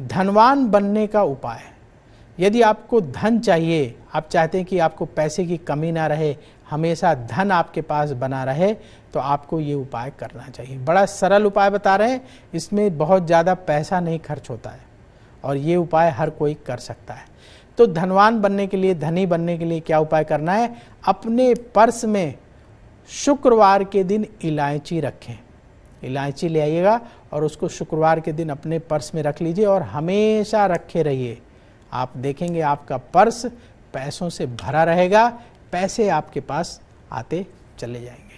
धनवान बनने का उपाय यदि आपको धन चाहिए आप चाहते हैं कि आपको पैसे की कमी ना रहे हमेशा धन आपके पास बना रहे तो आपको ये उपाय करना चाहिए बड़ा सरल उपाय बता रहे हैं इसमें बहुत ज़्यादा पैसा नहीं खर्च होता है और ये उपाय हर कोई कर सकता है तो धनवान बनने के लिए धनी बनने के लिए क्या उपाय करना है अपने पर्स में शुक्रवार के दिन इलायची रखें इलायची ले आइएगा और उसको शुक्रवार के दिन अपने पर्स में रख लीजिए और हमेशा रखे रहिए आप देखेंगे आपका पर्स पैसों से भरा रहेगा पैसे आपके पास आते चले जाएंगे